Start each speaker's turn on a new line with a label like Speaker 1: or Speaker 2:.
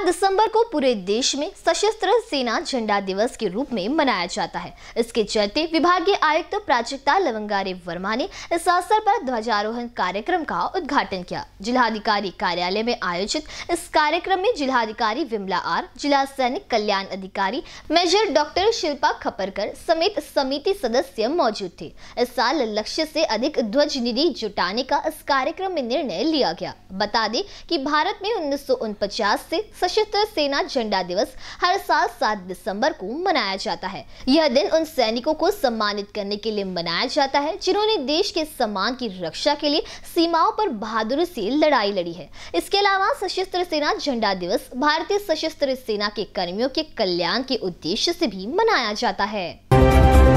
Speaker 1: 7 दिसंबर को पूरे देश में सशस्त्र सेना झंडा दिवस के रूप में मनाया जाता है इसके चलते विभागीय आयुक्त प्राचिकता लवंगारे वर्मा ने इस अवसर पर ध्वजारोहण कार्यक्रम का उद्घाटन किया जिलाधिकारी कार्यालय में आयोजित इस कार्यक्रम में जिलाधिकारी विमला आर जिला सैनिक कल्याण अधिकारी मेजर डॉक्टर शिल्पा खपरकर समेत समिति सदस्य मौजूद थे इस साल लक्ष्य से अधिक ध्वज निधि जुटाने का इस कार्यक्रम में निर्णय लिया गया बता दें की भारत में उन्नीस से सशस्त्र सेना झंडा दिवस हर साल 7 दिसंबर को मनाया जाता है यह दिन उन सैनिकों को सम्मानित करने के लिए मनाया जाता है जिन्होंने देश के सम्मान की रक्षा के लिए सीमाओं पर बहादुरी से लड़ाई लड़ी है इसके अलावा सशस्त्र सेना झंडा दिवस भारतीय सशस्त्र सेना के कर्मियों के कल्याण के उद्देश्य से भी मनाया जाता है